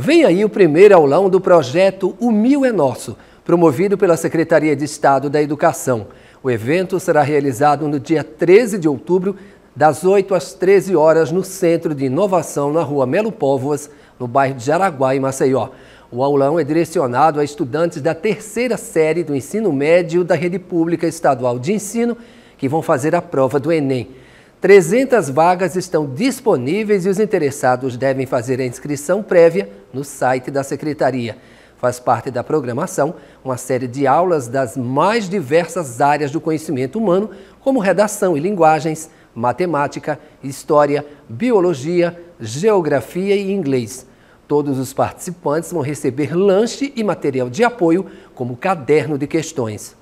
Vem aí o primeiro aulão do projeto O Mil é Nosso, promovido pela Secretaria de Estado da Educação. O evento será realizado no dia 13 de outubro, das 8 às 13 horas, no Centro de Inovação, na rua Melo Póvoas, no bairro de Jaraguá, em Maceió. O aulão é direcionado a estudantes da terceira série do ensino médio da Rede Pública Estadual de Ensino, que vão fazer a prova do Enem. 300 vagas estão disponíveis e os interessados devem fazer a inscrição prévia no site da Secretaria. Faz parte da programação uma série de aulas das mais diversas áreas do conhecimento humano, como redação e linguagens, matemática, história, biologia, geografia e inglês. Todos os participantes vão receber lanche e material de apoio, como caderno de questões.